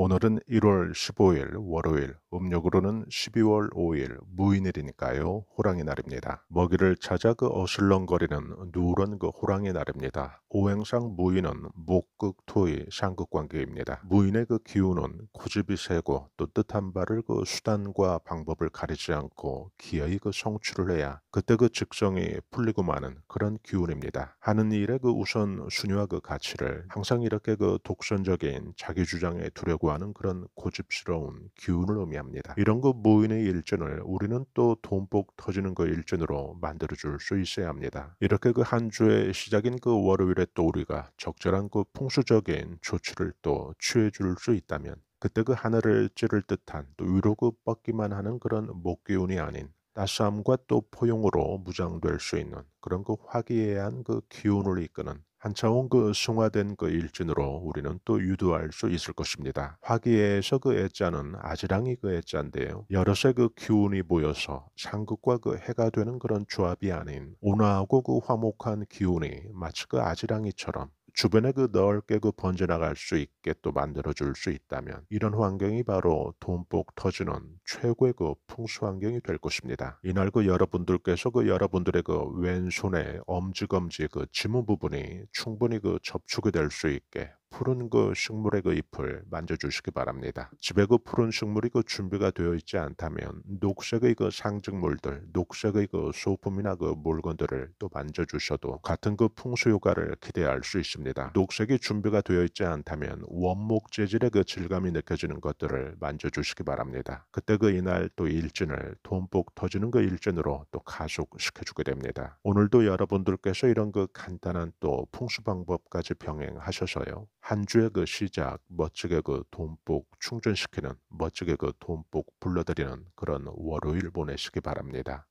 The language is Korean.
오늘은 1월 15일 월요일, 음력으로는 12월 5일 무인일이니까요. 호랑이 날입니다. 먹이를 찾아 그 어슬렁거리는 누런 그 호랑이 날입니다. 오행상 무인은 목극 토의 상극 관계입니다. 무인의 그 기운은 고집이 세고 또 뜻한 바를 그 수단과 방법을 가리지 않고 기어이 그 성취를 해야 그때 그 직성이 풀리고 마는 그런 기운입니다. 하는 일의 그 우선 순위와 그 가치를 항상 이렇게 그 독선적인 자기 주장에 두려고 요구하는 그런 고집스러운 기운을 의미합니다. 이런 그무인의 일전을 우리는 또 돈복 터지는 그 일전으로 만들어줄 수 있어야 합니다. 이렇게 그 한 주의 시작인 그 월요일에 또 우리가 적절한 그 풍수적인 조치를 또 취해줄 수 있다면 그때 그 하늘을 찌를 듯한 또 위로 그 뻗기만 하는 그런 목기운이 아닌 따스함과 또 포용으로 무장될 수 있는 그런 그 화기애애한 그 기운을 이끄는 한 차원 그 승화된 그 일진으로 우리는 또 유도할 수 있을 것입니다. 화기에서 그 애자는 아지랑이 그 애자인데요. 여럿의 그 기운이 모여서 상극과 그 해가 되는 그런 조합이 아닌 온화하고 그 화목한 기운이 마치 그 아지랑이처럼 주변에 그 넓게 그 번져나갈 수 있게 또 만들어줄 수 있다면 이런 환경이 바로 돈복 터지는 최고의 그 풍수 환경이 될 것입니다. 이날 그 여러분들께서 그 여러분들의 그 왼손에 엄지검지 그 지문 부분이 충분히 그 접촉이 될 수 있게 푸른 그 식물의 그 잎을 만져주시기 바랍니다. 집에 그 푸른 식물이 그 준비가 되어 있지 않다면 녹색의 그 상징물들, 녹색의 그 소품이나 그 물건들을 또 만져주셔도 같은 그 풍수 효과를 기대할 수 있습니다. 녹색이 준비가 되어 있지 않다면 원목 재질의 그 질감이 느껴지는 것들을 만져주시기 바랍니다. 그때 그 이날 또 일진을 돈복 터지는 그 일진으로 또 가속시켜주게 됩니다. 오늘도 여러분들께서 이런 그 간단한 또 풍수 방법까지 병행하셔서요. 한 주의 그 시작 멋지게 그 돈복 충전시키는 멋지게 그 돈복 불러들이는 그런 월요일 보내시기 바랍니다.